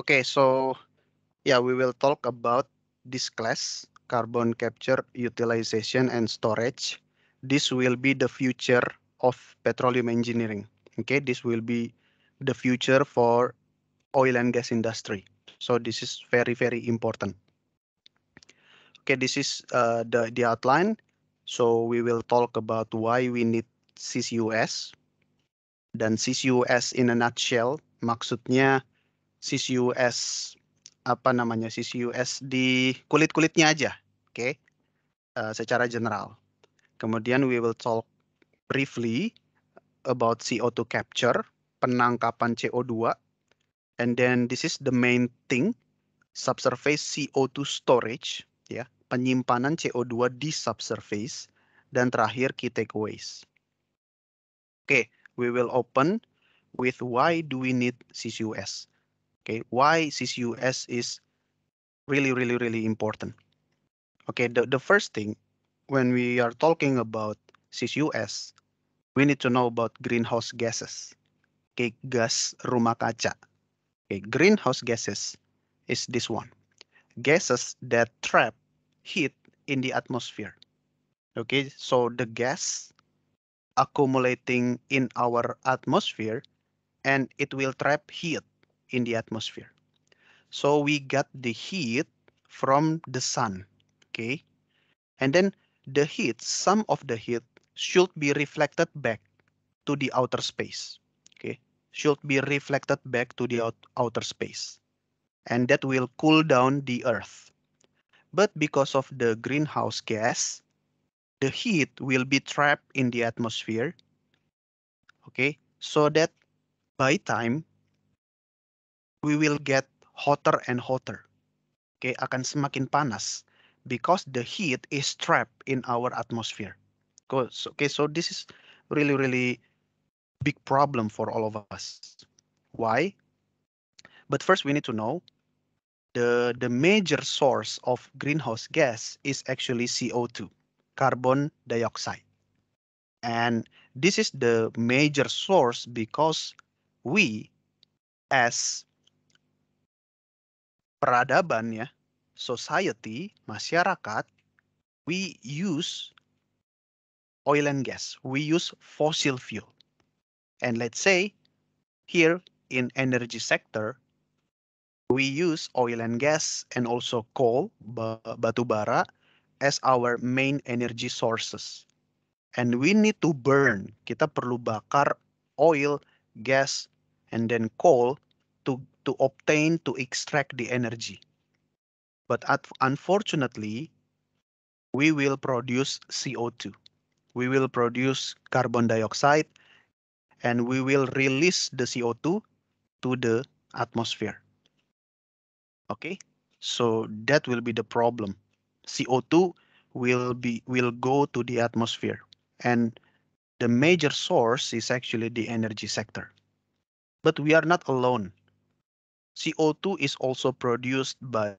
Okay, so yeah, we will talk about this class, carbon capture, utilization, and storage. This will be the future of petroleum engineering. Okay, this will be the future for oil and gas industry. So this is very, very important. Okay, this is uh, the, the outline. So we will talk about why we need CCUS. Dan CCUS in a nutshell, maksudnya CCUS apa namanya CCUS di kulit-kulitnya aja, oke? Okay? Uh, eh, secara general. Kemudian we will talk briefly about CO2 capture, penangkapan CO2, and then this is the main thing, subsurface CO2 storage, ya, penyimpanan CO2 di subsurface, dan terakhir key takeaways. Oke, okay, we will open with why do we need CCUS. Okay, why CCUS is really, really, really important. Okay, the, the first thing when we are talking about CCUS, we need to know about greenhouse gases. Okay, gas rumah kaca. Okay, greenhouse gases is this one. Gases that trap heat in the atmosphere. Okay, so the gas accumulating in our atmosphere and it will trap heat in the atmosphere. So we got the heat from the sun, okay? And then the heat, some of the heat should be reflected back to the outer space, okay? Should be reflected back to the out outer space. And that will cool down the earth. But because of the greenhouse gas, the heat will be trapped in the atmosphere. Okay, so that by time we will get hotter and hotter. Okay, akan semakin panas because the heat is trapped in our atmosphere. Okay, so this is really, really big problem for all of us. Why? But first we need to know the, the major source of greenhouse gas is actually CO2, carbon dioxide. And this is the major source because we as peradaban ya, society, masyarakat, we use oil and gas. We use fossil fuel. And let's say here in energy sector, we use oil and gas and also coal, batu bara, as our main energy sources. And we need to burn. Kita perlu bakar oil, gas, and then coal to obtain, to extract the energy. But unfortunately, we will produce CO2. We will produce carbon dioxide and we will release the CO2 to the atmosphere. Okay, so that will be the problem. CO2 will be will go to the atmosphere and the major source is actually the energy sector. But we are not alone. CO2 is also produced by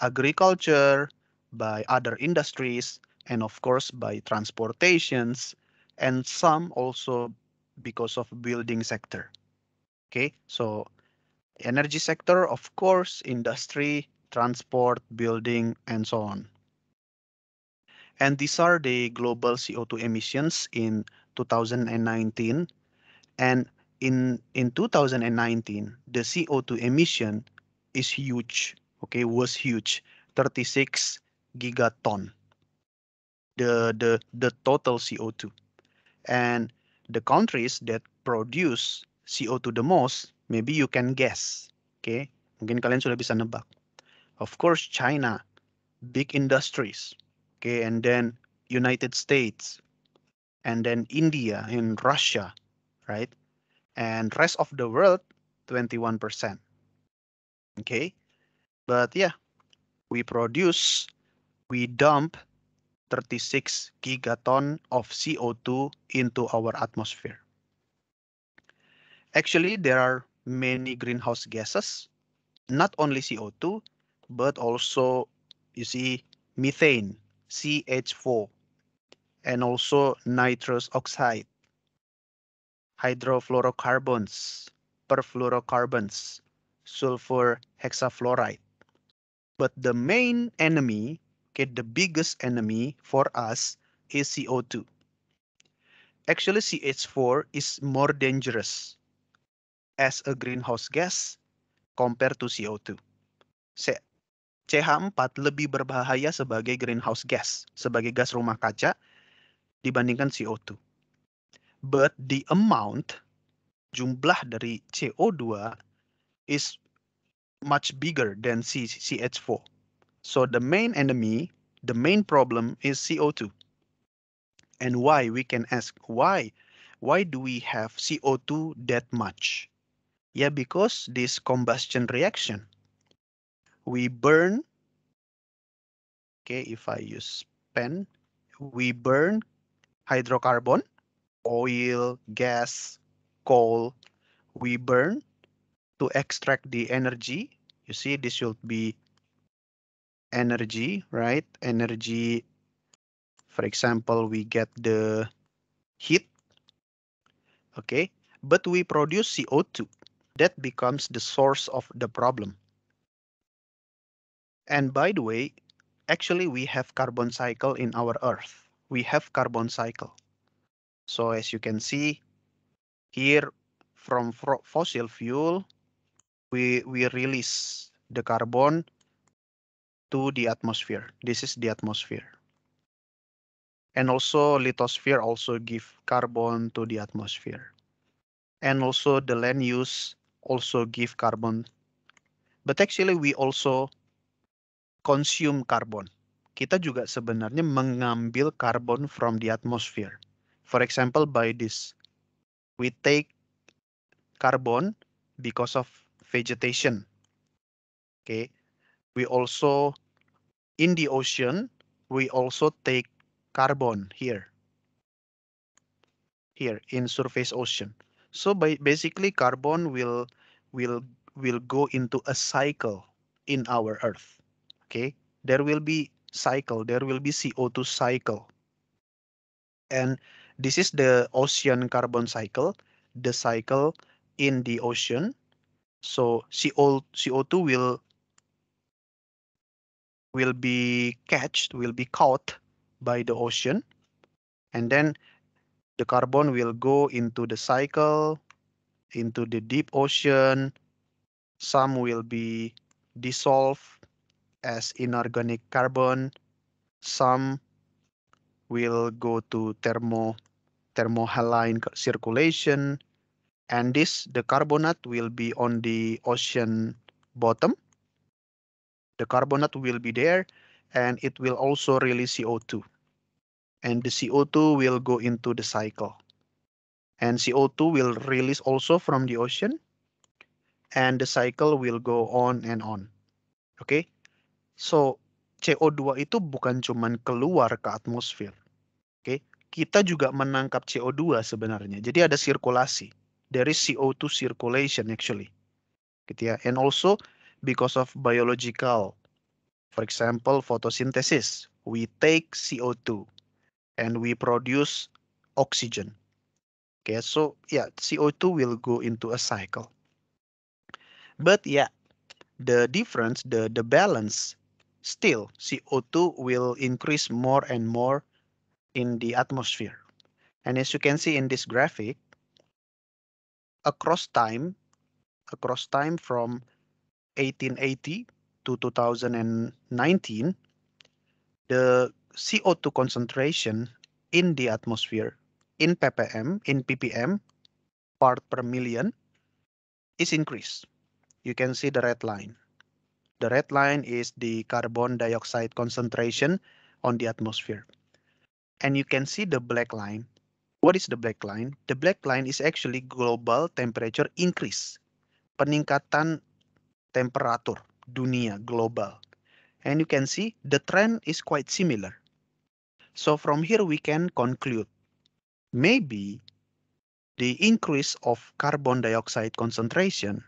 agriculture, by other industries, and of course by transportations, and some also because of building sector. Okay, so energy sector, of course, industry, transport, building, and so on. And these are the global CO2 emissions in 2019. And in in 2019 the co2 emission is huge okay was huge 36 gigaton the the the total co2 and the countries that produce co2 the most maybe you can guess okay mungkin kalian sudah bisa nebak of course china big industries okay and then united states and then india and russia right and rest of the world 21%. Okay, but yeah, we produce, we dump 36 gigaton of CO2 into our atmosphere. Actually, there are many greenhouse gases, not only CO2, but also, you see, methane, CH4, and also nitrous oxide, hydrofluorocarbons, perfluorocarbons, sulfur hexafluoride. But the main enemy, okay, the biggest enemy for us is CO2. Actually, CH4 is more dangerous as a greenhouse gas compared to CO2. CH4 lebih berbahaya sebagai greenhouse gas, sebagai gas rumah kaca dibandingkan CO2. but the amount jumlah dari CO2 is much bigger than CH4. So the main enemy, the main problem is CO2. And why we can ask why? Why do we have CO2 that much? Yeah, because this combustion reaction. We burn. Okay, if I use pen, we burn hydrocarbon oil, gas, coal we burn to extract the energy. You see, this should be energy, right? Energy, for example, we get the heat, okay? But we produce CO2. That becomes the source of the problem. And by the way, actually we have carbon cycle in our earth. We have carbon cycle. So as you can see here from fossil fuel, we, we release the carbon to the atmosphere. This is the atmosphere. And also lithosphere also give carbon to the atmosphere. And also the land use also give carbon. But actually we also consume carbon. Kita juga sebenarnya mengambil carbon from the atmosphere. For example, by this, we take carbon because of vegetation. Okay, we also in the ocean, we also take carbon here. Here in surface ocean. So by basically carbon will will will go into a cycle in our earth. Okay, there will be cycle, there will be CO2 cycle. And this is the ocean carbon cycle, the cycle in the ocean. So CO, CO2 will will be catched, will be caught by the ocean. And then the carbon will go into the cycle, into the deep ocean. Some will be dissolved as inorganic carbon. Some will go to thermo thermohaline circulation, and this the carbonate will be on the ocean bottom. The carbonate will be there and it will also release CO2. And the CO2 will go into the cycle. And CO2 will release also from the ocean. And the cycle will go on and on. Okay? So, CO2 itu bukan cuman keluar ke atmosfer kita juga menangkap CO2 sebenarnya. Jadi ada sirkulasi. dari CO2 circulation actually. Gitu ya. And also because of biological, for example, photosynthesis, we take CO2 and we produce oxygen. Okay, so yeah, CO2 will go into a cycle. But yeah, the difference, the the balance, still CO2 will increase more and more in the atmosphere. And as you can see in this graphic, across time, across time from 1880 to 2019, the CO2 concentration in the atmosphere in ppm, in ppm, part per million is increased. You can see the red line. The red line is the carbon dioxide concentration on the atmosphere and you can see the black line. What is the black line? The black line is actually global temperature increase. Peningkatan temperatur dunia global. And you can see the trend is quite similar. So from here we can conclude maybe the increase of carbon dioxide concentration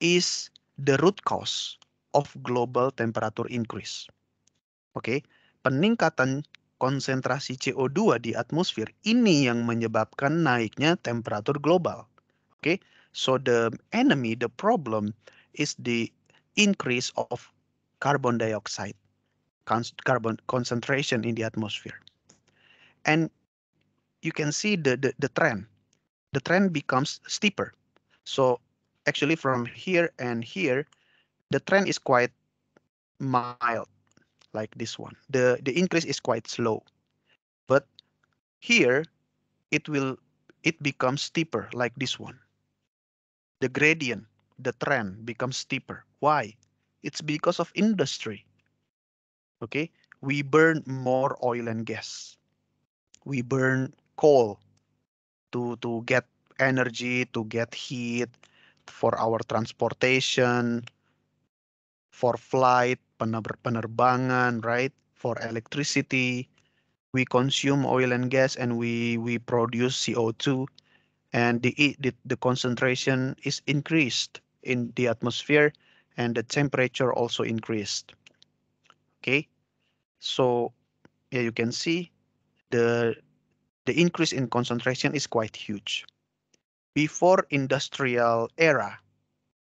is the root cause of global temperature increase. okay? peningkatan konsentrasi CO2 di atmosfer ini yang menyebabkan naiknya temperatur global. Oke, okay? so the enemy, the problem is the increase of carbon dioxide, carbon concentration in the atmosphere. And you can see the, the, the trend. The trend becomes steeper. So actually from here and here, the trend is quite mild. like this one. The, the increase is quite slow, but here it will, it becomes steeper like this one. The gradient, the trend becomes steeper. Why? It's because of industry. Okay, we burn more oil and gas. We burn coal to, to get energy, to get heat, for our transportation, for flight, pener penerbangan, right? For electricity, we consume oil and gas and we we produce CO2 and the, the, the concentration is increased in the atmosphere and the temperature also increased. Okay, so yeah, you can see the the increase in concentration is quite huge. Before industrial era,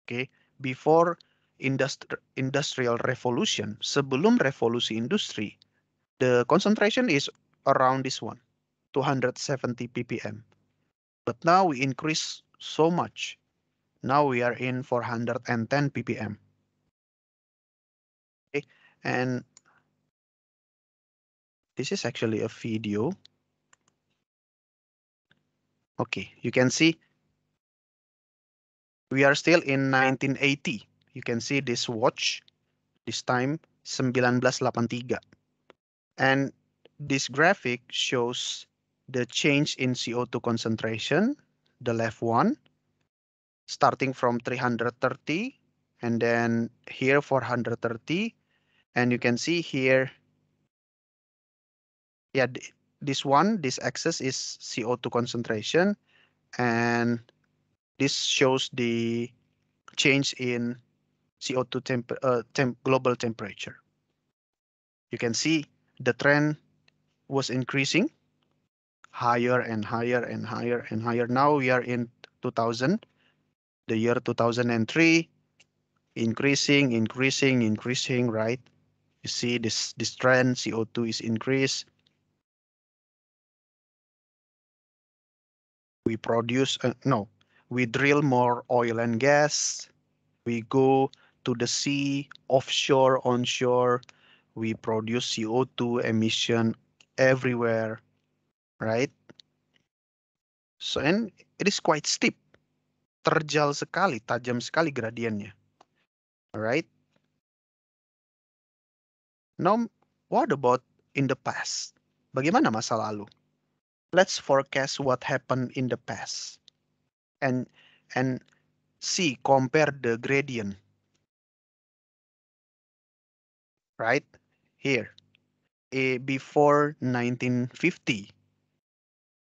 okay, before industri industrial revolution, sebelum revolusi industri, the concentration is around this one, 270 ppm. But now we increase so much. Now we are in 410 ppm. Okay, and this is actually a video. Okay, you can see we are still in 1980 you can see this watch, this time 1983. And this graphic shows the change in CO2 concentration, the left one, starting from 330 and then here 430. And you can see here, yeah, this one, this axis is CO2 concentration and this shows the change in CO2 temp, uh, temp global temperature. You can see the trend was increasing higher and higher and higher and higher. Now we are in 2000, the year 2003, increasing, increasing, increasing, right? You see this, this trend, CO2 is increased. We produce, uh, no, we drill more oil and gas. We go to the sea, offshore, onshore. We produce CO2 emission everywhere, right? So, and it is quite steep. Terjal sekali, tajam sekali gradiennya. Alright. Now, what about in the past? Bagaimana masa lalu? Let's forecast what happened in the past. And and see, compare the gradient right here uh, before 1950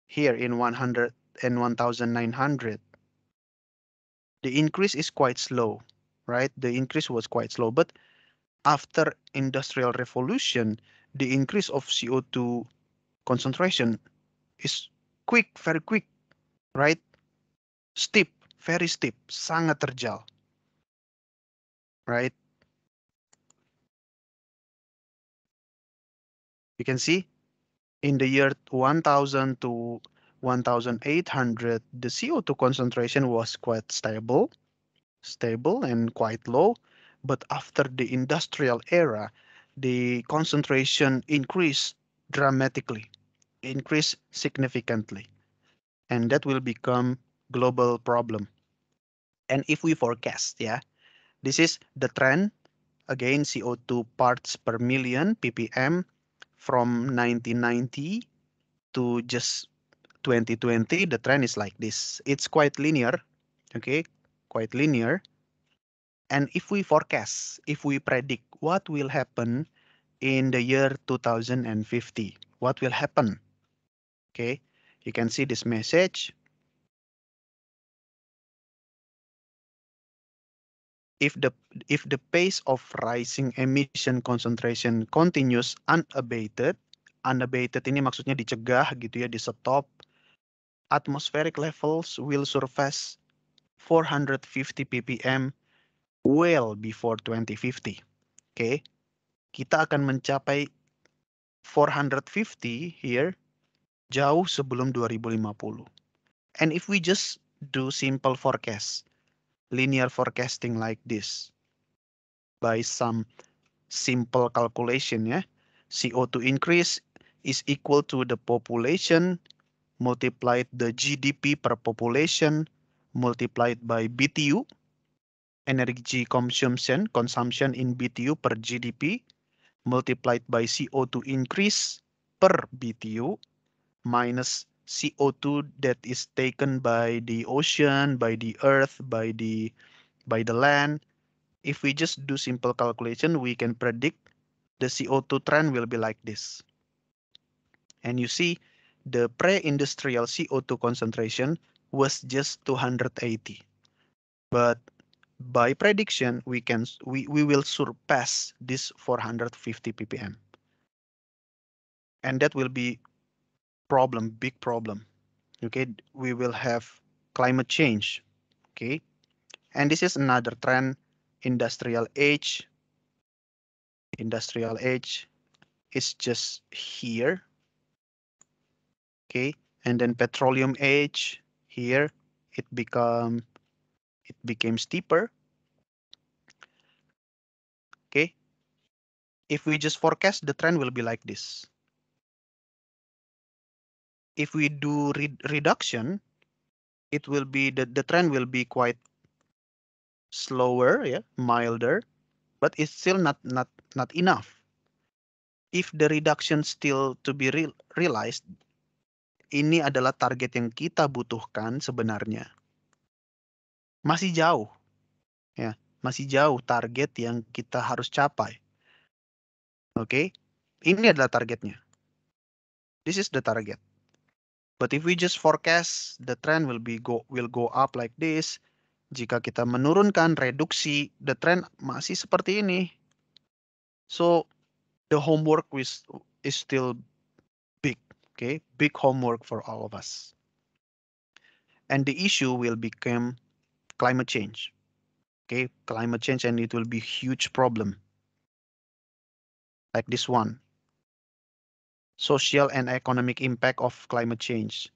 here in 100 and 1900 the increase is quite slow right the increase was quite slow but after industrial revolution the increase of co2 concentration is quick very quick right steep very steep sangat terjal right You can see in the year 1000 to 1800, the CO2 concentration was quite stable, stable and quite low. But after the industrial era, the concentration increased dramatically, increased significantly. And that will become global problem. And if we forecast, yeah, this is the trend. Again, CO2 parts per million, ppm, from 1990 to just 2020, the trend is like this. It's quite linear, okay, quite linear. And if we forecast, if we predict what will happen in the year 2050, what will happen? Okay, you can see this message if the if the pace of rising emission concentration continues unabated, unabated ini maksudnya dicegah gitu ya, di stop, atmospheric levels will surface 450 ppm well before 2050. Oke, okay. kita akan mencapai 450 here jauh sebelum 2050. And if we just do simple forecast, linear forecasting like this by some simple calculation. Yeah? CO2 increase is equal to the population multiplied the GDP per population multiplied by BTU, energy consumption, consumption in BTU per GDP multiplied by CO2 increase per BTU minus CO2 that is taken by the ocean, by the earth, by the by the land. If we just do simple calculation, we can predict the CO2 trend will be like this. And you see the pre-industrial CO2 concentration was just 280. But by prediction, we can we, we will surpass this 450 ppm. And that will be problem, big problem. Okay, we will have climate change. Okay, and this is another trend, industrial age. Industrial age is just here. Okay, and then petroleum age here it become it became steeper. Okay, if we just forecast the trend will be like this. if we do re reduction, it will be the, the trend will be quite slower, yeah, milder, but it's still not not not enough. If the reduction still to be real, realized, ini adalah target yang kita butuhkan sebenarnya. Masih jauh, ya, masih jauh target yang kita harus capai. Oke, okay? ini adalah targetnya. This is the target. But if we just forecast, the trend will be go will go up like this. Jika kita menurunkan reduksi, the trend masih seperti ini. So the homework is is still big, okay? Big homework for all of us. And the issue will become climate change. Okay, climate change and it will be huge problem. Like this one, social and economic impact of climate change,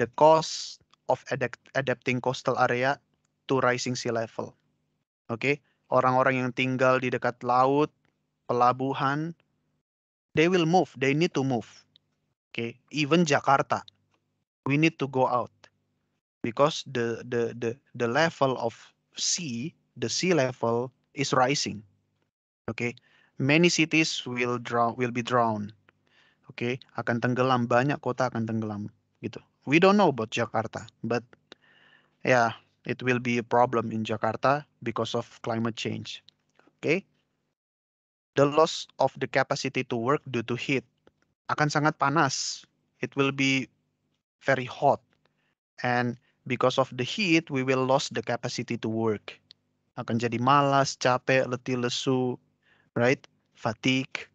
the cost of adapt adapting coastal area to rising sea level. Oke, okay? orang-orang yang tinggal di dekat laut, pelabuhan, they will move, they need to move. Oke, okay? even Jakarta, we need to go out because the the the the level of sea, the sea level is rising. Okay, many cities will draw will be drowned. oke okay, akan tenggelam banyak kota akan tenggelam gitu we don't know about Jakarta but yeah it will be a problem in Jakarta because of climate change okay the loss of the capacity to work due to heat akan sangat panas it will be very hot and because of the heat we will lose the capacity to work akan jadi malas capek letih lesu right fatigue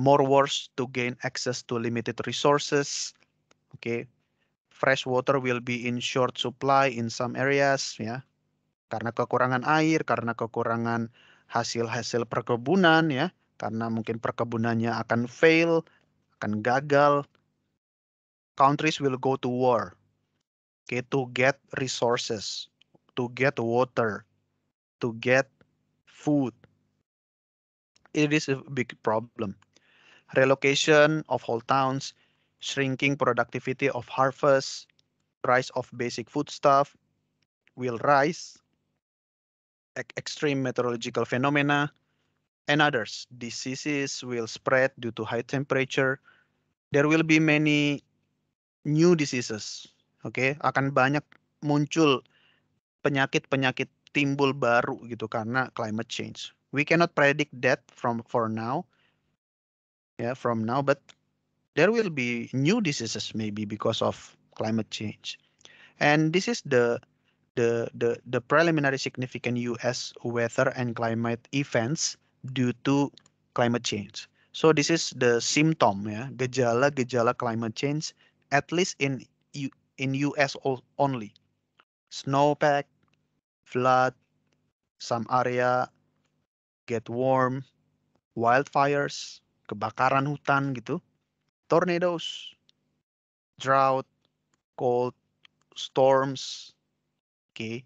more wars to gain access to limited resources. Okay, fresh water will be in short supply in some areas ya. Karena kekurangan air, karena kekurangan hasil-hasil perkebunan ya, karena mungkin perkebunannya akan fail, akan gagal. Countries will go to war. Okay, to get resources, to get water, to get food. It is a big problem. relocation of whole towns, shrinking productivity of harvest, price of basic foodstuff will rise, extreme meteorological phenomena, and others. Diseases will spread due to high temperature. There will be many new diseases. okay? akan banyak muncul penyakit-penyakit timbul baru gitu karena climate change. We cannot predict that from for now yeah, from now, but there will be new diseases maybe because of climate change. And this is the the the, the preliminary significant US weather and climate events due to climate change. So this is the symptom yeah, gejala-gejala climate change at least in U, in US only. Snowpack, flood, some area get warm, wildfires, kebakaran hutan gitu, tornadoes, drought, cold, storms. Okay.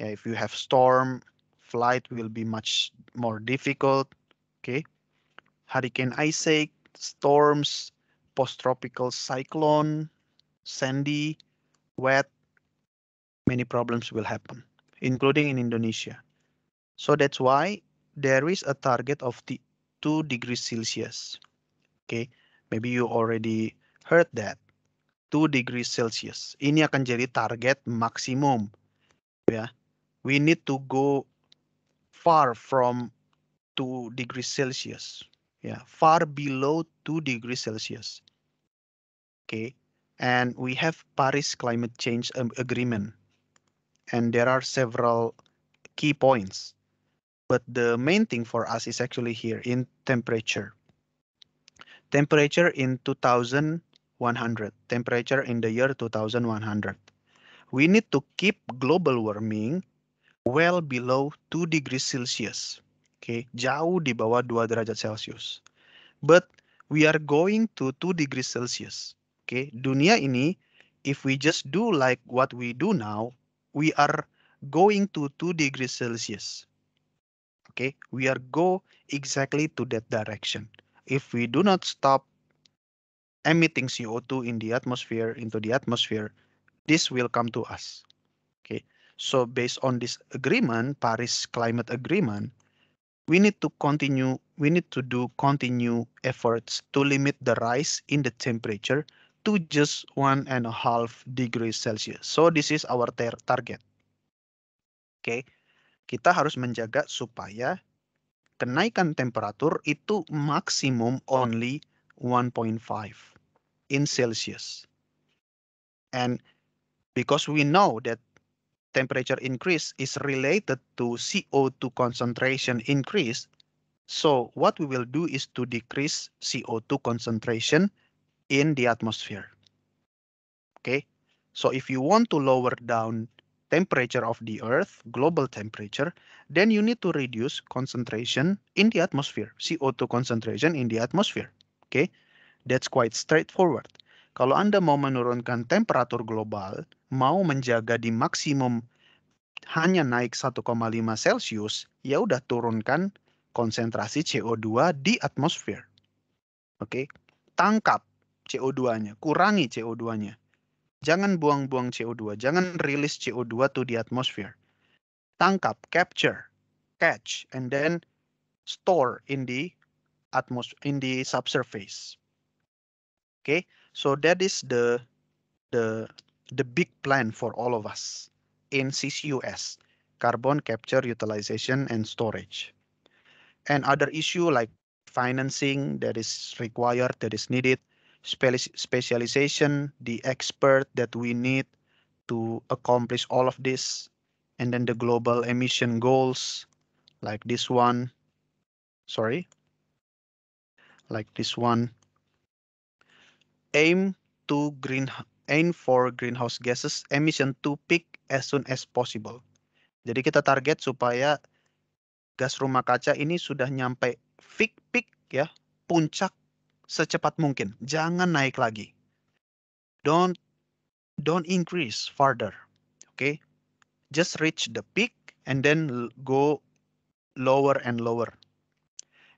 Yeah, if you have storm, flight will be much more difficult. Okay. Hurricane Isaac, storms, post-tropical cyclone, sandy, wet, many problems will happen, including in Indonesia. So that's why there is a target of the 2 degrees Celsius. Okay, maybe you already heard that. 2 degrees Celsius. Ini akan jadi target maksimum. Yeah. We need to go far from 2 degrees Celsius. yeah. far below 2 degrees Celsius. Okay. And we have Paris Climate Change Agreement. And there are several key points. But the main thing for us is actually here in temperature. Temperature in 2100, temperature in the year 2100. We need to keep global warming well below 2 degrees Celsius. Okay, jauh di bawah 2 derajat Celsius. But we are going to 2 degrees Celsius. Okay, dunia ini if we just do like what we do now, we are going to 2 degrees Celsius okay we are go exactly to that direction if we do not stop emitting co2 in the atmosphere into the atmosphere this will come to us okay so based on this agreement paris climate agreement we need to continue we need to do continue efforts to limit the rise in the temperature to just one and a half degrees celsius so this is our target okay kita harus menjaga supaya kenaikan temperatur itu maksimum only 1.5 in Celsius. And because we know that temperature increase is related to CO2 concentration increase, so what we will do is to decrease CO2 concentration in the atmosphere. Okay, so if you want to lower down temperature of the earth, global temperature, then you need to reduce concentration in the atmosphere, CO2 concentration in the atmosphere. Okay, that's quite straightforward. Kalau Anda mau menurunkan temperatur global, mau menjaga di maksimum hanya naik 1,5 Celsius, ya udah turunkan konsentrasi CO2 di atmosfer. Oke, okay? tangkap CO2-nya, kurangi CO2-nya. Jangan buang-buang CO2, jangan rilis CO2 to the atmosphere. Tangkap, capture, catch, and then store in the atmos in the subsurface. Okay, so that is the the the big plan for all of us in CCUS, carbon capture, utilization, and storage. And other issue like financing that is required, that is needed, specialization, the expert that we need to accomplish all of this, and then the global emission goals like this one, sorry, like this one. Aim to green aim for greenhouse gases emission to peak as soon as possible. Jadi kita target supaya gas rumah kaca ini sudah nyampe peak peak ya, puncak secepat mungkin. Jangan naik lagi. Don't don't increase further. Okay? Just reach the peak and then go lower and lower.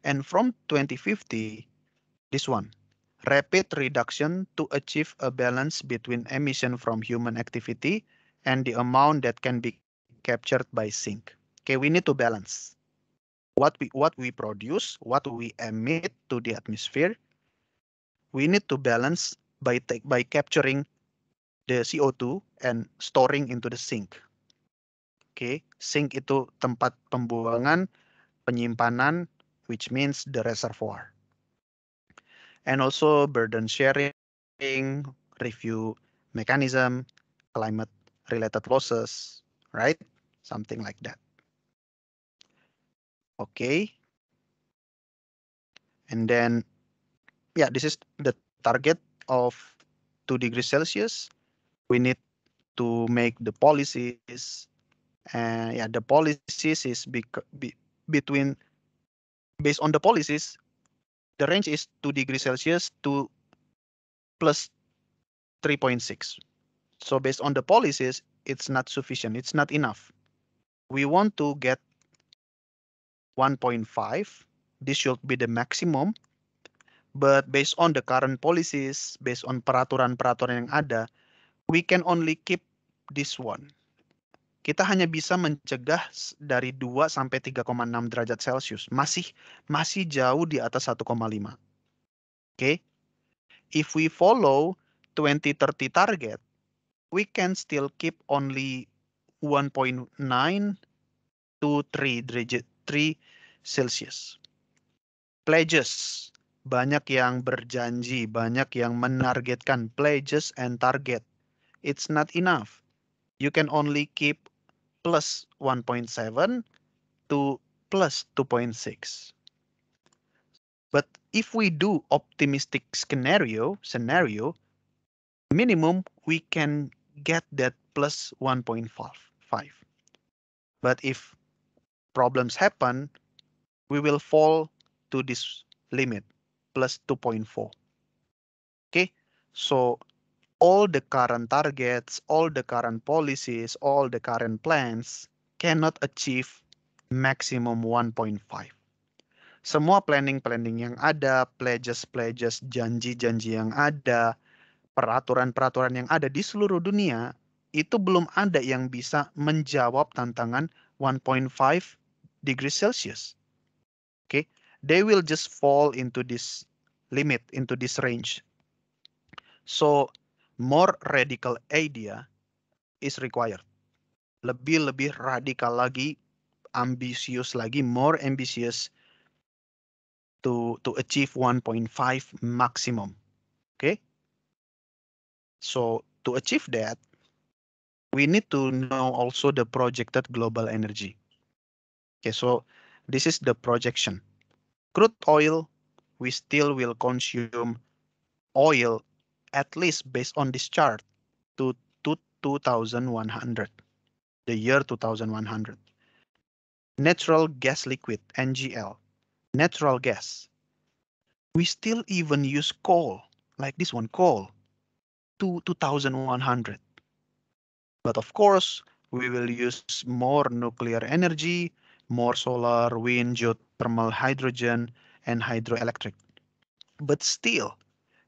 And from 2050, this one, rapid reduction to achieve a balance between emission from human activity and the amount that can be captured by sink. Okay, we need to balance what we what we produce, what we emit to the atmosphere, we need to balance by take by capturing the CO2 and storing into the sink. okay. sink itu tempat pembuangan, penyimpanan, which means the reservoir. And also burden sharing, review mechanism, climate related losses, right? Something like that. Okay. And then yeah, this is the target of 2 degrees Celsius. We need to make the policies. And yeah, the policies is be, be, between, based on the policies, the range is 2 degrees Celsius to plus 3.6. So based on the policies, it's not sufficient. It's not enough. We want to get 1.5. This should be the maximum But based on the current policies, based on peraturan-peraturan yang ada, we can only keep this one. Kita hanya bisa mencegah dari 2 sampai 3,6 derajat Celcius. Masih masih jauh di atas 1,5. Oke. Okay? If we follow 2030 target, we can still keep only 1.9 to 3 derajat 3 Celsius. Pledges banyak yang berjanji, banyak yang menargetkan pledges and target. It's not enough. You can only keep plus 1.7 to plus 2.6. But if we do optimistic scenario, scenario, minimum we can get that plus 1.5. But if problems happen, we will fall to this limit plus 2.4. Okay, so all the current targets, all the current policies, all the current plans cannot achieve maximum 1.5. Semua planning-planning yang ada, pledges-pledges, janji-janji yang ada, peraturan-peraturan yang ada di seluruh dunia, itu belum ada yang bisa menjawab tantangan 1.5 degree Celsius. they will just fall into this limit, into this range. So more radical idea is required. Lebih-lebih radikal lagi, ambisius lagi, more ambitious to, to achieve 1.5 maximum. Okay. So to achieve that, we need to know also the projected global energy. Okay, so this is the projection crude oil, we still will consume oil at least based on this chart to, to 2100, the year 2100. Natural gas liquid, NGL, natural gas. We still even use coal, like this one, coal, to 2100. But of course, we will use more nuclear energy, more solar, wind, geothermal, hydrogen, and hydroelectric. But still,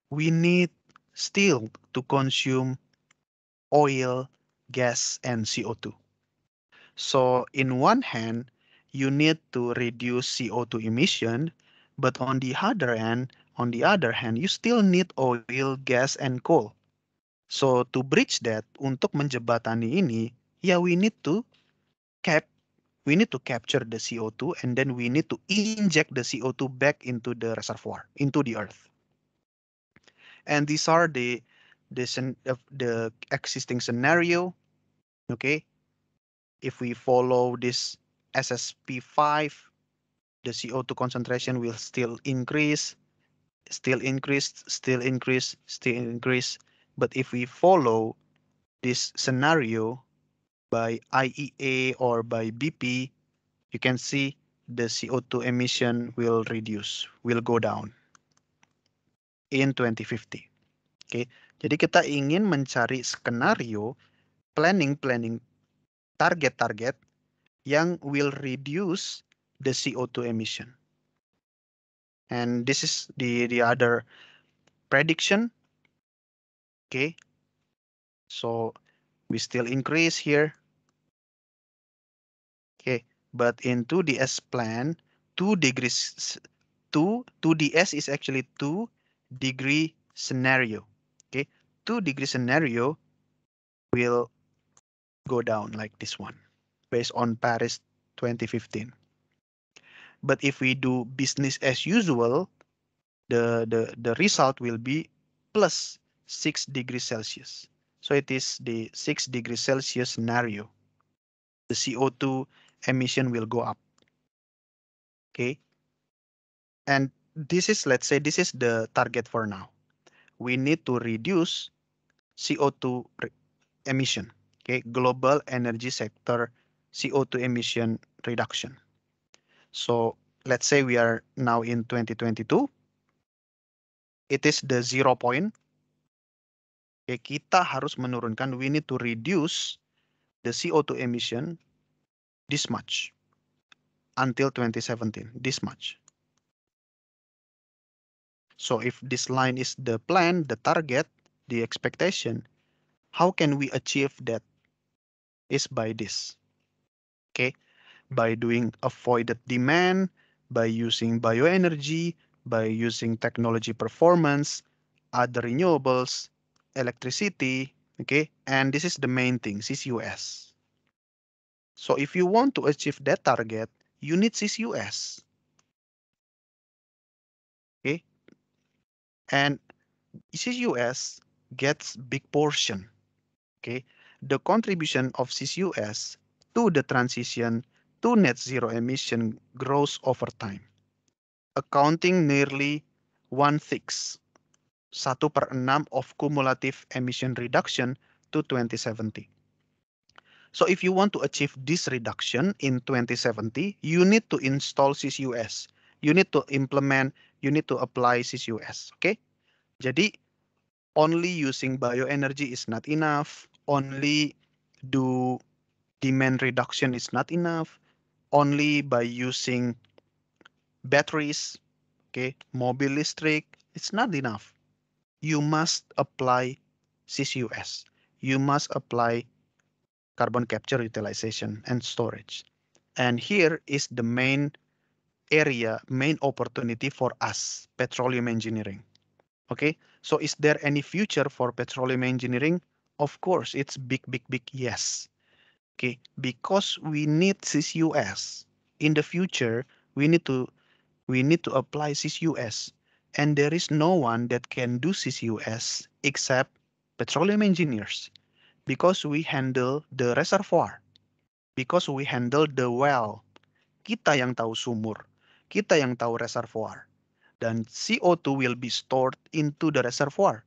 we need still to consume oil, gas, and CO2. So in one hand, you need to reduce CO2 emission, but on the other hand, on the other hand, you still need oil, gas, and coal. So to bridge that, untuk menjembatani ini, ya yeah, we need to cap we need to capture the CO2 and then we need to inject the CO2 back into the reservoir, into the earth. And these are the the, the existing scenario. Okay, if we follow this SSP5, the CO2 concentration will still increase, still increase, still increase, still increase. But if we follow this scenario, by IEA or by BP, you can see the CO2 emission will reduce, will go down in 2050. Oke, jadi kita ingin mencari skenario planning planning target-target yang will reduce the CO2 emission. And this is the the other prediction. Okay. So we still increase here. Okay, but in 2ds plan, 2 degrees 2 2ds is actually 2 degree scenario. Okay, 2 degree scenario will go down like this one based on Paris 2015. But if we do business as usual, the the the result will be plus 6 degrees Celsius. So it is the 6 degrees Celsius scenario. The CO2 emission will go up. Okay. And this is, let's say, this is the target for now. We need to reduce CO2 emission, okay, global energy sector CO2 emission reduction. So let's say we are now in 2022. It is the zero point Okay, kita harus menurunkan we need to reduce the CO2 emission this much until 2017 this much so if this line is the plan the target the expectation how can we achieve that is by this okay by doing avoided demand by using bioenergy by using technology performance other renewables electricity, okay? And this is the main thing, CCUS. So if you want to achieve that target, you need CCUS. Okay? And CCUS gets big portion. Okay? The contribution of CCUS to the transition to net zero emission grows over time, accounting nearly one sixth 1 per 6 of cumulative emission reduction to 2070. So if you want to achieve this reduction in 2070, you need to install CCUS. You need to implement, you need to apply CCUS. Okay. Jadi only using bioenergy is not enough. Only do demand reduction is not enough. Only by using batteries, okay, mobile electric, it's not enough you must apply CCUS. You must apply carbon capture utilization and storage. And here is the main area, main opportunity for us, petroleum engineering. Okay, so is there any future for petroleum engineering? Of course, it's big, big, big yes. Okay, because we need CCUS in the future, we need to we need to apply CCUS and there is no one that can do CCUS except petroleum engineers because we handle the reservoir, because we handle the well. Kita yang tahu sumur, kita yang tahu reservoir. Dan CO2 will be stored into the reservoir.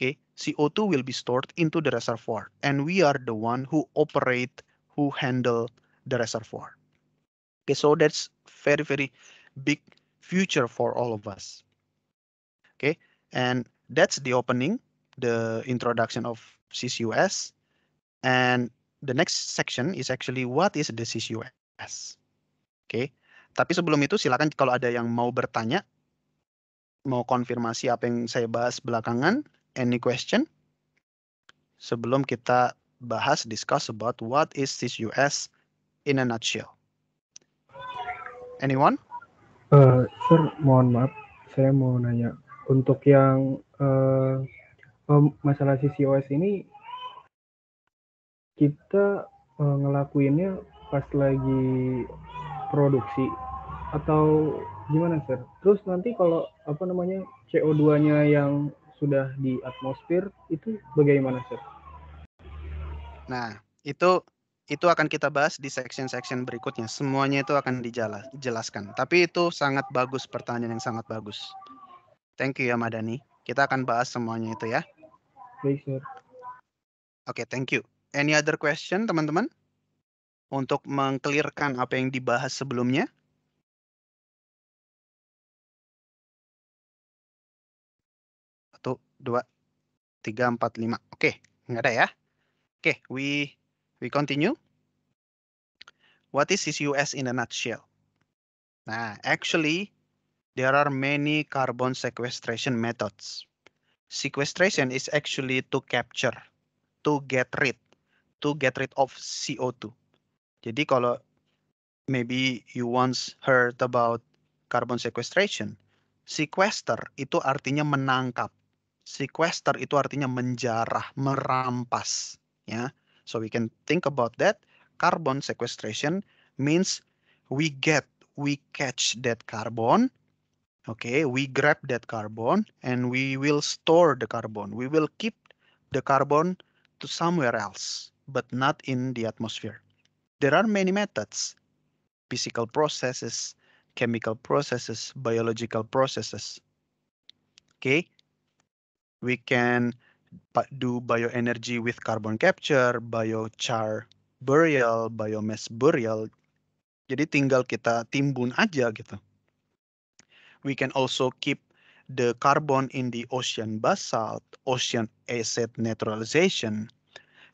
Okay, CO2 will be stored into the reservoir and we are the one who operate, who handle the reservoir. Okay, so that's very, very big future for all of us. And that's the opening, the introduction of CCUS. And the next section is actually what is the CCUS. Oke. Okay. Tapi sebelum itu silakan kalau ada yang mau bertanya, mau konfirmasi apa yang saya bahas belakangan, any question? Sebelum kita bahas discuss about what is CCUS in a nutshell. Anyone? Uh, sir, mohon maaf, saya mau nanya untuk yang uh, masalah CCOS ini kita uh, ngelakuinnya pas lagi produksi atau gimana sir? Terus nanti kalau apa namanya CO2-nya yang sudah di atmosfer itu bagaimana sir? Nah itu itu akan kita bahas di section-section berikutnya. Semuanya itu akan dijelaskan. Tapi itu sangat bagus pertanyaan yang sangat bagus. Thank you ya Madani. Kita akan bahas semuanya itu ya. Baik, Oke, okay, thank you. Any other question, teman-teman? Untuk mengklirkan apa yang dibahas sebelumnya? Satu, dua, tiga, empat, lima. Oke, okay, nggak ada ya. Oke, okay, we we continue. What is CCUS in a nutshell? Nah, actually, there are many carbon sequestration methods. Sequestration is actually to capture, to get rid, to get rid of CO2. Jadi kalau maybe you once heard about carbon sequestration, sequester itu artinya menangkap. Sequester itu artinya menjarah, merampas, ya. So we can think about that. Carbon sequestration means we get, we catch that carbon Okay, we grab that carbon and we will store the carbon. We will keep the carbon to somewhere else, but not in the atmosphere. There are many methods, physical processes, chemical processes, biological processes. Okay, we can do bioenergy with carbon capture, biochar burial, biomass burial. Jadi tinggal kita timbun aja gitu. We can also keep the carbon in the ocean basalt, ocean acid neutralization,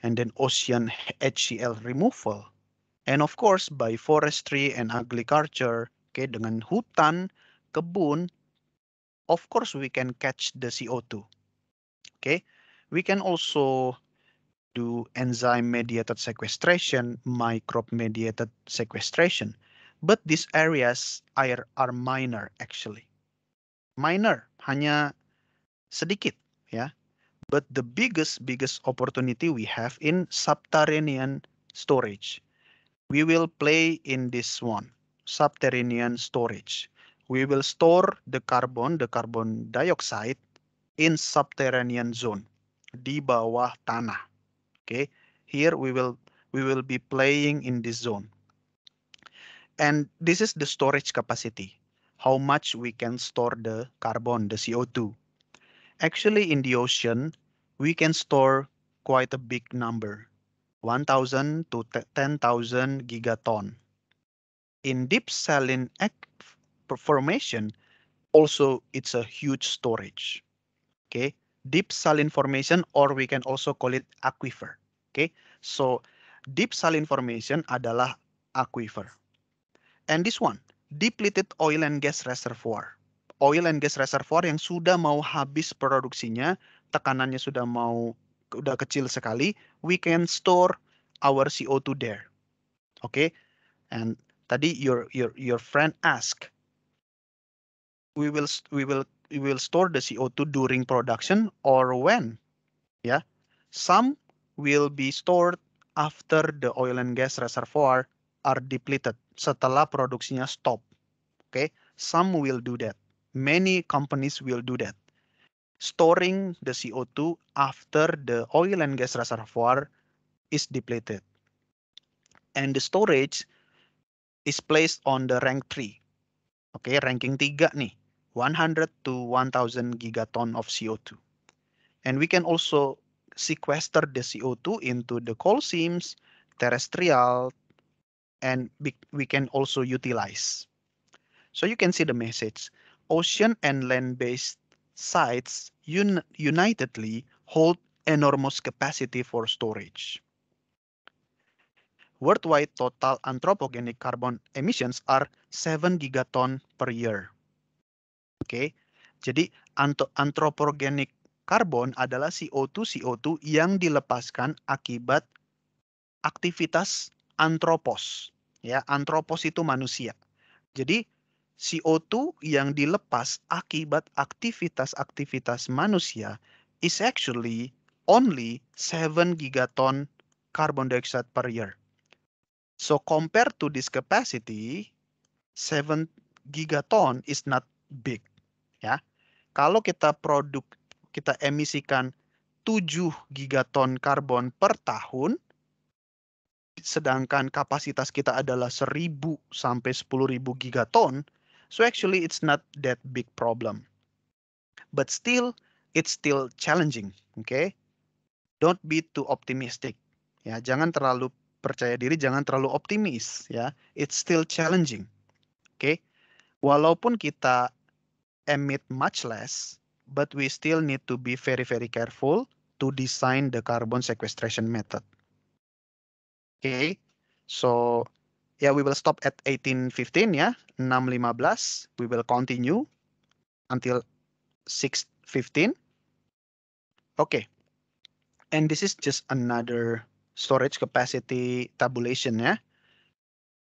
and then ocean HCl removal. And of course, by forestry and agriculture, okay, dengan hutan, kebun, of course we can catch the CO2. Okay, we can also do enzyme-mediated sequestration, microbe-mediated sequestration. But these areas are, are minor actually. Minor, hanya sedikit yeah. But the biggest, biggest opportunity we have in subterranean storage. We will play in this one, subterranean storage. We will store the carbon, the carbon dioxide in subterranean zone, di bawah tanah. Okay, here we will we will be playing in this zone. And this is the storage capacity, how much we can store the carbon, the CO2. Actually, in the ocean, we can store quite a big number, 1,000 to 10,000 gigaton. In deep saline formation, also it's a huge storage. Okay, deep saline formation, or we can also call it aquifer. Okay, so deep saline formation adalah aquifer. And this one, depleted oil and gas reservoir. Oil and gas reservoir yang sudah mau habis produksinya, tekanannya sudah mau udah kecil sekali, we can store our CO2 there. Oke. Okay? And tadi your your your friend ask we will we will we will store the CO2 during production or when? Ya. Yeah? Some will be stored after the oil and gas reservoir are depleted setelah produksinya stop. Oke, okay? some will do that. Many companies will do that. Storing the CO2 after the oil and gas reservoir is depleted. And the storage is placed on the rank 3. Oke, okay, ranking 3 nih. 100 to 1000 gigaton of CO2. And we can also sequester the CO2 into the coal seams, terrestrial, and we can also utilize. So you can see the message. Ocean and land-based sites un unitedly hold enormous capacity for storage. Worldwide total anthropogenic carbon emissions are 7 gigaton per year. Oke, okay. jadi anthropogenic karbon adalah CO2 CO2 yang dilepaskan akibat aktivitas antropos. Ya, antropos itu manusia. Jadi CO2 yang dilepas akibat aktivitas-aktivitas manusia is actually only 7 gigaton carbon dioxide per year. So compared to this capacity, 7 gigaton is not big. Ya, kalau kita produk kita emisikan 7 gigaton karbon per tahun, sedangkan kapasitas kita adalah 1000 sampai 10000 gigaton, so actually it's not that big problem. But still it's still challenging, okay? Don't be too optimistic. Ya, jangan terlalu percaya diri, jangan terlalu optimis, ya. It's still challenging. Okay? Walaupun kita emit much less, but we still need to be very very careful to design the carbon sequestration method. okay so yeah we will stop at 1815 yeah 615 we will continue until 615 okay and this is just another storage capacity tabulation yeah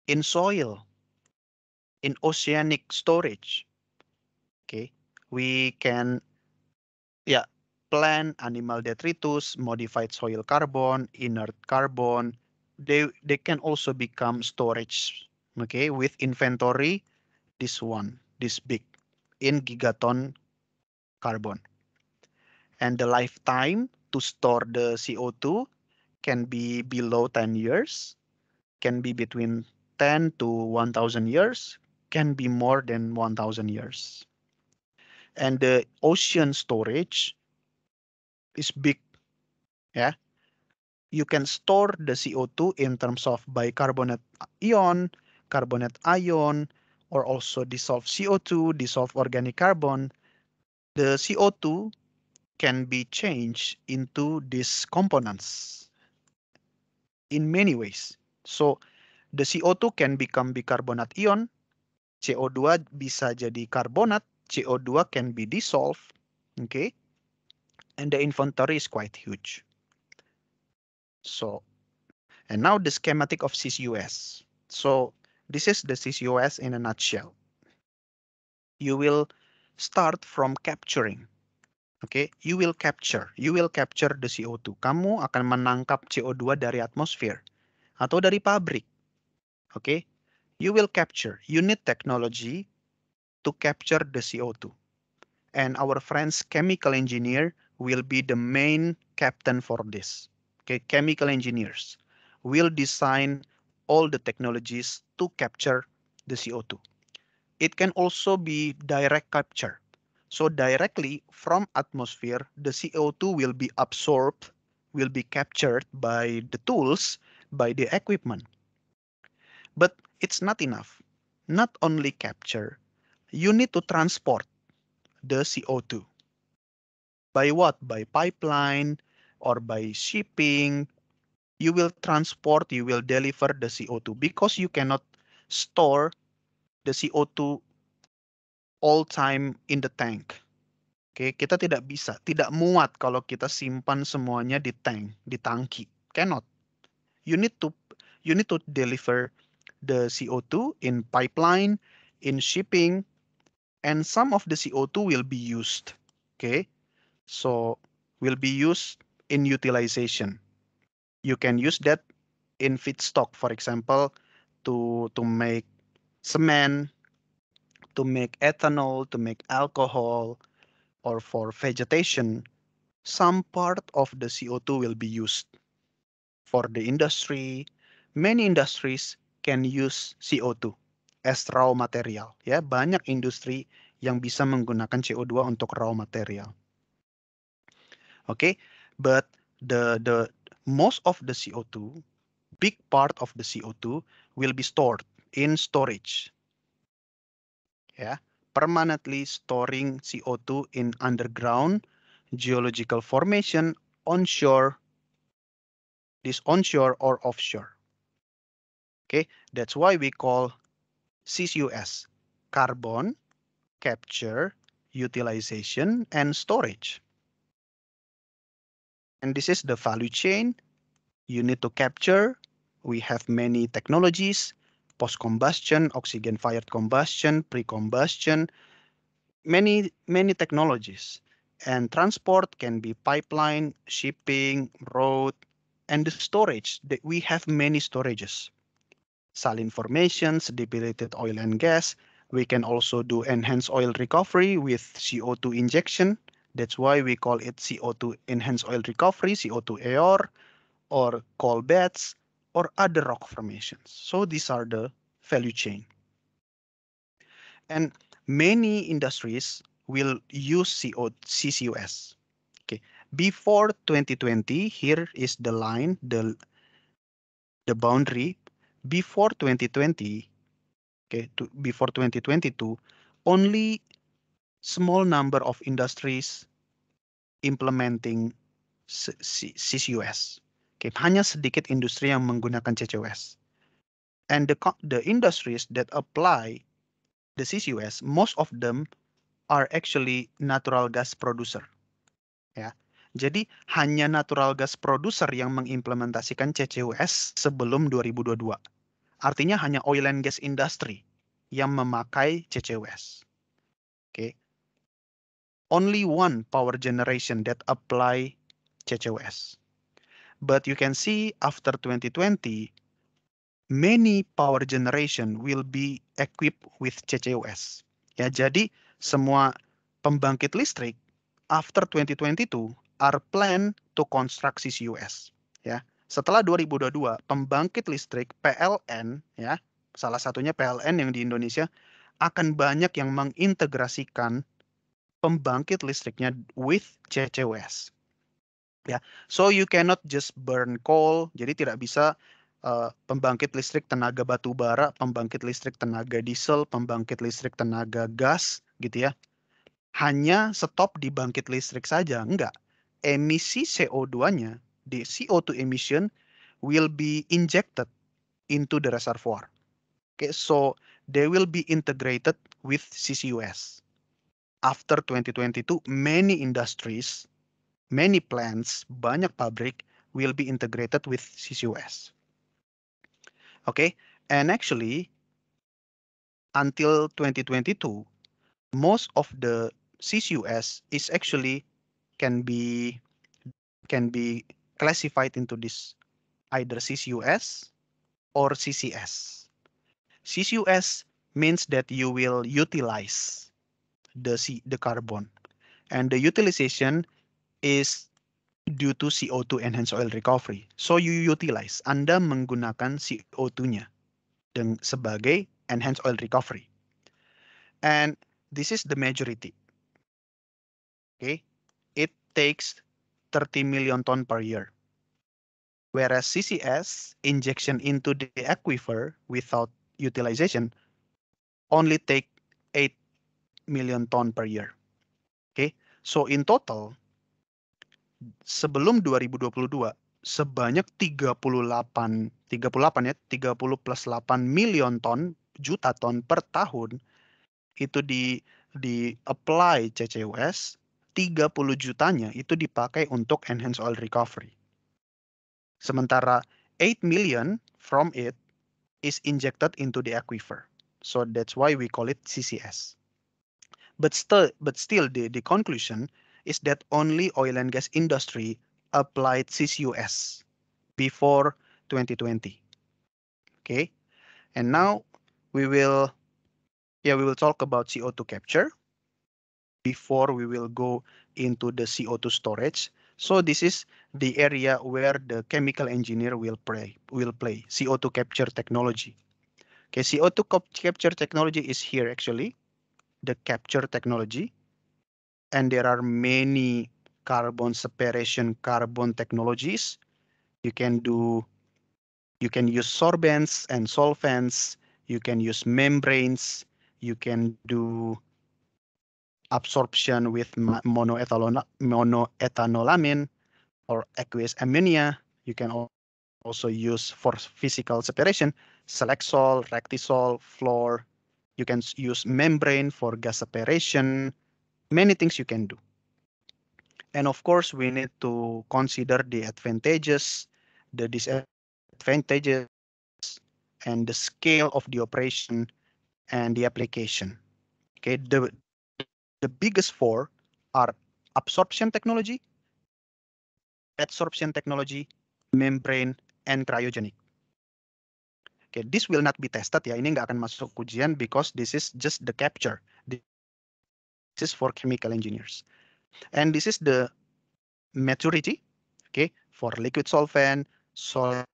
in soil in oceanic storage okay we can yeah plant animal detritus modified soil carbon inert carbon they they can also become storage okay with inventory this one this big in gigaton carbon and the lifetime to store the co2 can be below 10 years can be between 10 to 1000 years can be more than 1000 years and the ocean storage is big yeah you can store the CO2 in terms of bicarbonate ion, carbonate ion, or also dissolved CO2, dissolved organic carbon. The CO2 can be changed into these components in many ways. So the CO2 can become bicarbonate ion, CO2 bisa jadi karbonat, CO2 can be dissolved, okay? And the inventory is quite huge. So, and now the schematic of CCUS. So this is the CCUS in a nutshell. You will start from capturing. Okay, you will capture, you will capture the CO2. Kamu akan menangkap CO2 dari atmosfer atau dari pabrik. Okay, you will capture. You need technology to capture the CO2. And our friends chemical engineer will be the main captain for this okay, chemical engineers will design all the technologies to capture the CO2. It can also be direct capture. So directly from atmosphere, the CO2 will be absorbed, will be captured by the tools, by the equipment. But it's not enough. Not only capture, you need to transport the CO2. By what? By pipeline, or by shipping, you will transport, you will deliver the CO2 because you cannot store the CO2 all time in the tank. Oke, okay, kita tidak bisa, tidak muat kalau kita simpan semuanya di tank, di tangki. Cannot. You need to you need to deliver the CO2 in pipeline, in shipping, and some of the CO2 will be used. Okay, so will be used in utilization. You can use that in feedstock, for example, to, to make cement, to make ethanol, to make alcohol, or for vegetation, some part of the CO2 will be used. For the industry, many industries can use CO2 as raw material. Ya, banyak industri yang bisa menggunakan CO2 untuk raw material. Oke, okay? but the the most of the CO2, big part of the CO2 will be stored in storage. Yeah, permanently storing CO2 in underground geological formation onshore this onshore or offshore. Okay, that's why we call CCUS carbon capture, utilization, and storage. And this is the value chain you need to capture. We have many technologies, post-combustion, oxygen-fired combustion, pre-combustion, many, many technologies. And transport can be pipeline, shipping, road, and the storage. We have many storages. Saline formations, depleted oil and gas. We can also do enhanced oil recovery with CO2 injection that's why we call it CO2 enhanced oil recovery, CO2 AOR, or coal beds, or other rock formations. So these are the value chain. And many industries will use CO CCUS. Okay, before 2020, here is the line, the the boundary. Before 2020, okay, to, before 2022, only small number of industries implementing CCUS. Okay, hanya sedikit industri yang menggunakan CCUS. And the the industries that apply the CCUS, most of them are actually natural gas producer. Ya. Jadi hanya natural gas producer yang mengimplementasikan CCUS sebelum 2022. Artinya hanya oil and gas industry yang memakai CCUS. Oke. Okay only one power generation that apply CCUS. But you can see after 2020, many power generation will be equipped with CCUS. Ya, jadi semua pembangkit listrik after 2022 are planned to construct CCUS. Ya, setelah 2022 pembangkit listrik PLN ya, salah satunya PLN yang di Indonesia akan banyak yang mengintegrasikan pembangkit listriknya with CCUS, Ya, so you cannot just burn coal, jadi tidak bisa uh, pembangkit listrik tenaga batu bara, pembangkit listrik tenaga diesel, pembangkit listrik tenaga gas, gitu ya. Hanya stop di bangkit listrik saja, enggak. Emisi CO2-nya, the CO2 emission will be injected into the reservoir. Okay, so they will be integrated with CCUS. after 2022, many industries, many plants, banyak pabrik will be integrated with CCUS. Okay, and actually, until 2022, most of the CCUS is actually can be can be classified into this either CCUS or CCS. CCUS means that you will utilize the C, the carbon. And the utilization is due to CO2 enhanced oil recovery. So you utilize, Anda menggunakan CO2-nya sebagai enhanced oil recovery. And this is the majority. Okay, it takes 30 million ton per year. Whereas CCS injection into the aquifer without utilization only take million ton per year. Okay, so in total sebelum 2022 sebanyak 38 38 ya 30 plus 8 million ton juta ton per tahun itu di di apply CCUS 30 jutanya itu dipakai untuk enhance oil recovery. Sementara 8 million from it is injected into the aquifer. So that's why we call it CCS. But still, but still the, the conclusion is that only oil and gas industry applied CCUS before 2020. Okay, and now we will, yeah, we will talk about CO2 capture before we will go into the CO2 storage. So this is the area where the chemical engineer will play, will play CO2 capture technology. Okay, CO2 capture technology is here actually the capture technology. And there are many carbon separation carbon technologies. You can do, you can use sorbents and solvents. You can use membranes. You can do absorption with monoethanolamine or aqueous ammonia. You can also use for physical separation, Selexol, Rectisol, Fluor, you can use membrane for gas separation, many things you can do. And of course, we need to consider the advantages, the disadvantages, and the scale of the operation and the application. Okay, the, the biggest four are absorption technology, adsorption technology, membrane, and cryogenic okay this will not be tested ya ini nggak akan masuk ujian because this is just the capture this is for chemical engineers and this is the maturity okay for liquid solvent solid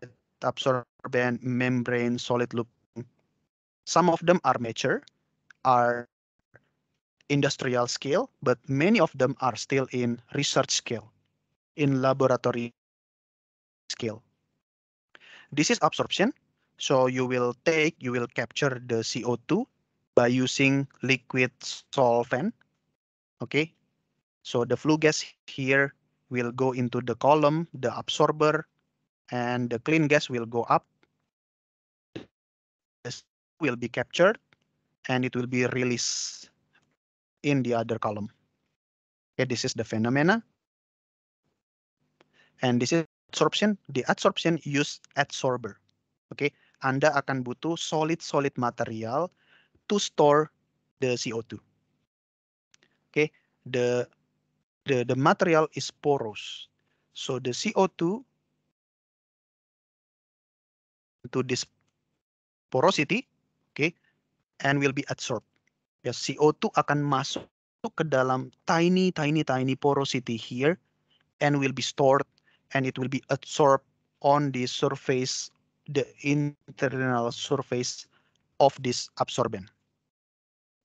absorbent membrane solid loop some of them are mature are industrial scale, but many of them are still in research scale, in laboratory scale. This is absorption. So you will take, you will capture the CO2 by using liquid solvent. Okay, so the flue gas here will go into the column, the absorber, and the clean gas will go up. This will be captured and it will be released in the other column. Okay, this is the phenomena. And this is absorption. The adsorption used adsorber. Okay, Anda akan butuh solid-solid material to store the CO2. Okay, the the the material is porous. So the CO2 to this porosity, okay, and will be absorbed. Ya, CO2 akan masuk ke dalam tiny, tiny, tiny porosity here, and will be stored, and it will be absorbed on the surface the internal surface of this absorbent.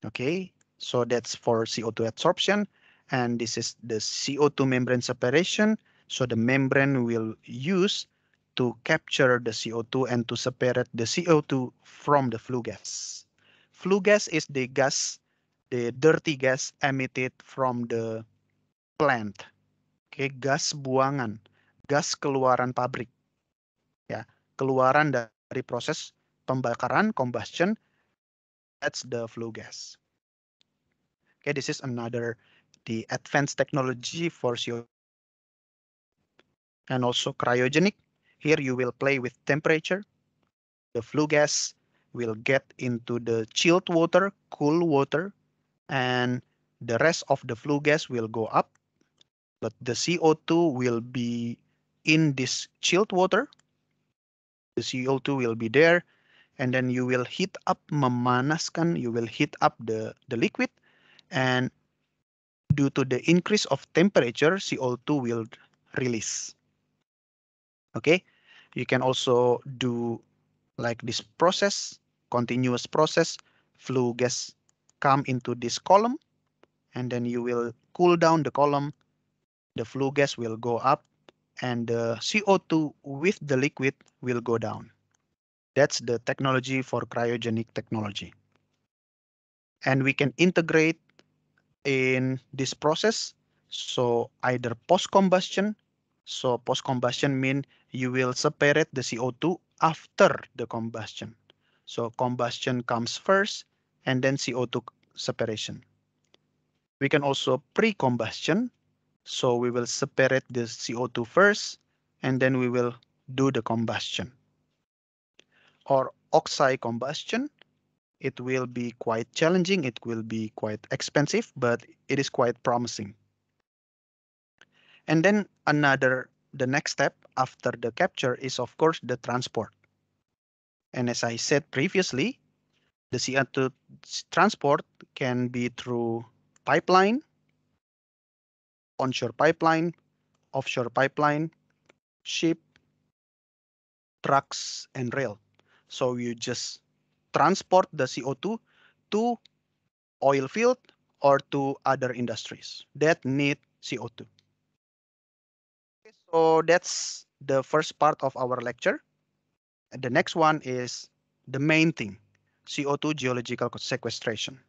Okay, so that's for CO2 absorption and this is the CO2 membrane separation. So the membrane will use to capture the CO2 and to separate the CO2 from the flue gas. Flue gas is the gas, the dirty gas emitted from the plant. Okay, gas buangan, gas keluaran pabrik keluaran dari proses pembakaran combustion that's the flue gas okay this is another the advanced technology for CO and also cryogenic here you will play with temperature the flue gas will get into the chilled water cool water and the rest of the flue gas will go up but the CO2 will be in this chilled water the CO2 will be there and then you will heat up memanaskan, you will heat up the, the liquid and due to the increase of temperature, CO2 will release. Okay, you can also do like this process, continuous process, flue gas come into this column and then you will cool down the column. The flue gas will go up and the uh, CO2 with the liquid will go down. That's the technology for cryogenic technology. And we can integrate in this process. So either post-combustion, so post-combustion mean you will separate the CO2 after the combustion. So combustion comes first and then CO2 separation. We can also pre-combustion, so we will separate the CO2 first and then we will do the combustion. Or oxide combustion, it will be quite challenging, it will be quite expensive, but it is quite promising. And then another, the next step after the capture is of course the transport. And as I said previously, the CO2 transport can be through pipeline, onshore pipeline, offshore pipeline, ship, trucks, and rail. So you just transport the CO2 to oil field or to other industries that need CO2. So that's the first part of our lecture. And the next one is the main thing, CO2 geological sequestration.